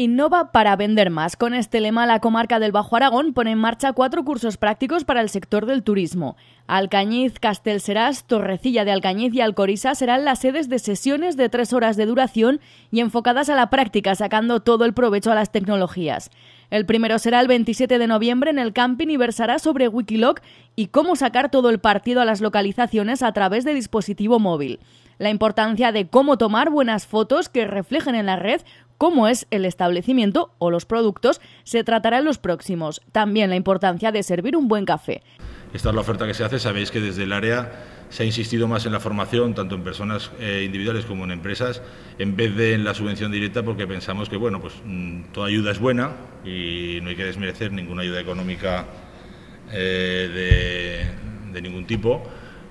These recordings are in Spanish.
Innova para vender más. Con este lema, la comarca del Bajo Aragón pone en marcha cuatro cursos prácticos para el sector del turismo. Alcañiz, Castelserás, Torrecilla de Alcañiz y Alcoriza serán las sedes de sesiones de tres horas de duración y enfocadas a la práctica, sacando todo el provecho a las tecnologías. El primero será el 27 de noviembre en el camping y versará sobre Wikiloc y cómo sacar todo el partido a las localizaciones a través de dispositivo móvil la importancia de cómo tomar buenas fotos que reflejen en la red cómo es el establecimiento o los productos, se tratará en los próximos. También la importancia de servir un buen café. Esta es la oferta que se hace. Sabéis que desde el área se ha insistido más en la formación, tanto en personas eh, individuales como en empresas, en vez de en la subvención directa, porque pensamos que bueno, pues mm, toda ayuda es buena y no hay que desmerecer ninguna ayuda económica eh, de, ningún tipo,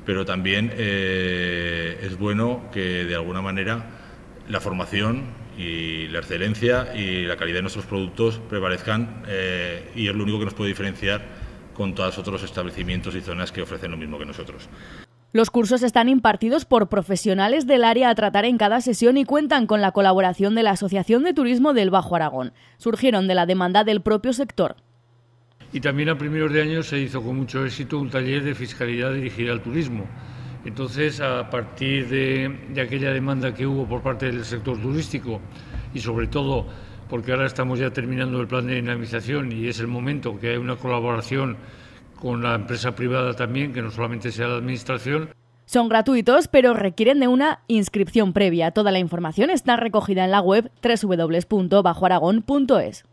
pero también eh, es bueno que de alguna manera la formación y la excelencia y la calidad de nuestros productos prevalezcan eh, y es lo único que nos puede diferenciar con todos otros establecimientos y zonas que ofrecen lo mismo que nosotros. Los cursos están impartidos por profesionales del área a tratar en cada sesión y cuentan con la colaboración de la Asociación de Turismo del Bajo Aragón. Surgieron de la demanda del propio sector. Y también a primeros de año se hizo con mucho éxito un taller de fiscalidad dirigida al turismo, entonces, a partir de, aquella demanda que hubo por parte del sector turístico y sobre todo porque ahora estamos ya terminando el plan de dinamización y es el momento que hay una colaboración con la empresa privada también, que no solamente sea la Administración. Son gratuitos, pero requieren de una inscripción previa. Toda la información está recogida en la web www.bajoaragón.es.